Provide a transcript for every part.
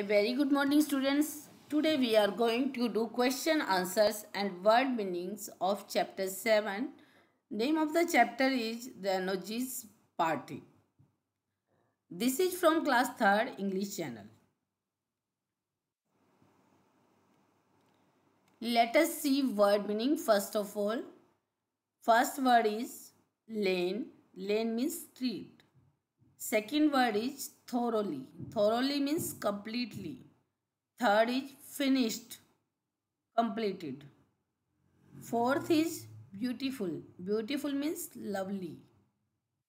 A very good morning students. Today we are going to do question answers and word meanings of chapter 7. Name of the chapter is The Energies Party. This is from class 3rd English channel. Let us see word meaning first of all. First word is lane. Lane means street. Second word is thoroughly. Thoroughly means completely. Third is finished, completed. Fourth is beautiful. Beautiful means lovely.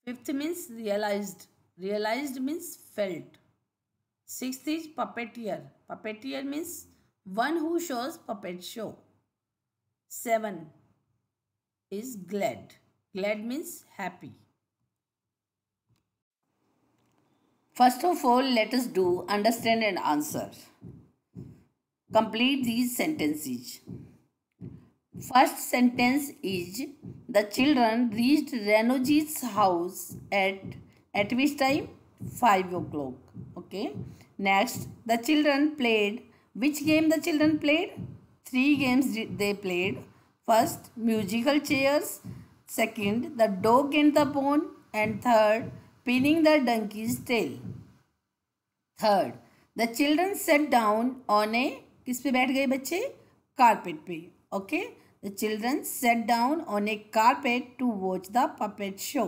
Fifth means realized. Realized means felt. Sixth is puppeteer. Puppeteer means one who shows puppet show. Seven is glad. Glad means happy. First of all, let us do understand and answer. Complete these sentences. First sentence is the children reached Renoji's house at at which time? 5 o'clock. Okay. Next, the children played. Which game the children played? Three games they played. First, musical chairs. Second, the dog and the bone. And third, spinning the donkey's tail. Third, the children sat down on a किस पे बैठ गए बच्चे carpet पे okay the children sat down on a carpet to watch the puppet show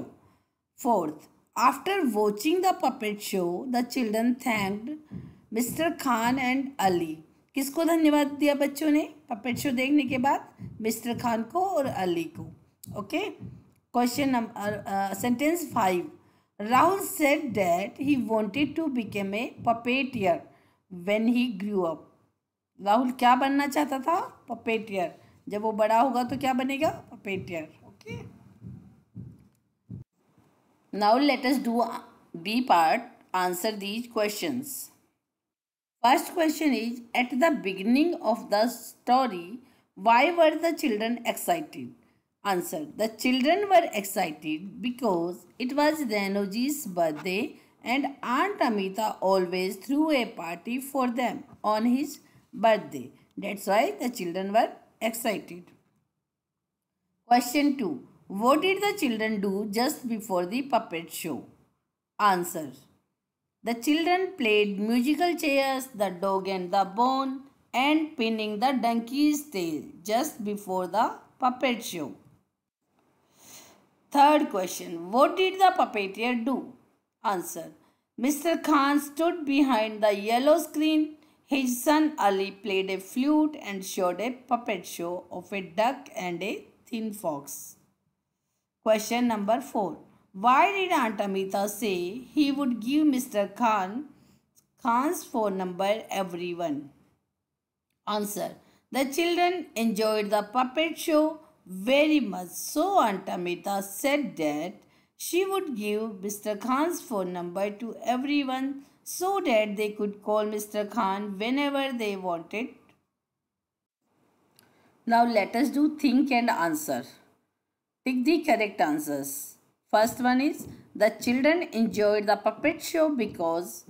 fourth after watching the puppet show the children thanked mister Khan and Ali किसको धन्यवाद दिया बच्चों ने पपेट शो देखने के बाद मिस्टर खान को और अली को okay question number sentence five Rahul said that he wanted to become a puppeteer when he grew up Rahul क्या बनना चाहता था पपेटियर जब वो बड़ा होगा तो क्या बनेगा puppeteer okay now let us do the part answer these question first question is at the beginning of the story why were the children excited answered. The children were excited because it was Ranoji's birthday and Aunt Amita always threw a party for them on his birthday. That's why the children were excited. Question 2. What did the children do just before the puppet show? Answer. The children played musical chairs, the dog and the bone, and pinning the donkey's tail just before the puppet show. Third question What did the puppeteer do? Answer Mr. Khan stood behind the yellow screen. His son Ali played a flute and showed a puppet show of a duck and a thin fox. Question number 4. Why did Aunt Amita say he would give Mr. Khan Khan's phone number everyone? Answer. The children enjoyed the puppet show very much so Aunt Amita said that she would give Mr. Khan's phone number to everyone so that they could call Mr. Khan whenever they wanted. Now let us do think and answer. Pick the correct answers. First one is the children enjoyed the puppet show because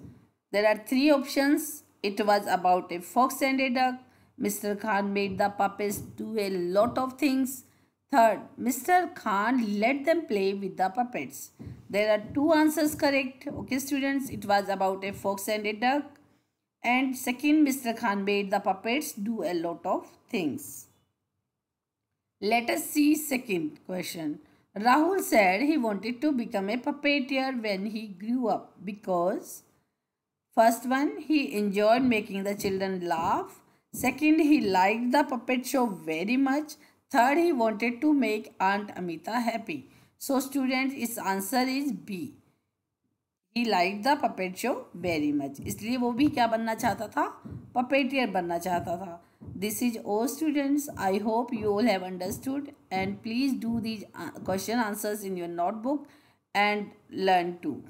there are three options. It was about a fox and a duck. Mr. Khan made the puppets do a lot of things. Third, Mr. Khan let them play with the puppets. There are two answers correct. Okay, students, it was about a fox and a duck. And second, Mr. Khan made the puppets do a lot of things. Let us see second question. Rahul said he wanted to become a puppeteer when he grew up because first one, he enjoyed making the children laugh. Second, he liked the puppet show very much. Third he wanted to make aunt Amita happy so student इस answer is B he like the puppet show very much इसलिए वो भी क्या बनना चाहता था puppeteer बनना चाहता था this is o students I hope you all have understood and please do these question answers in your notebook and learn to